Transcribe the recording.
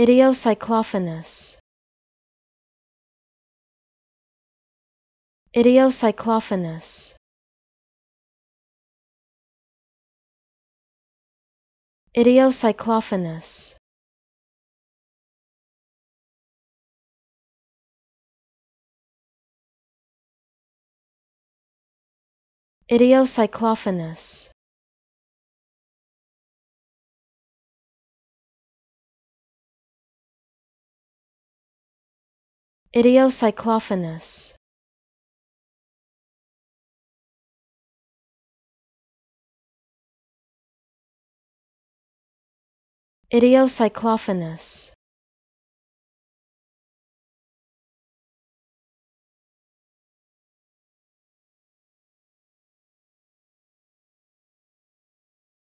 Idiocyclophanus Idiocyclophanus Idiocyclophanus Idiocyclophanus Idiocyclophanus Idiocyclophanus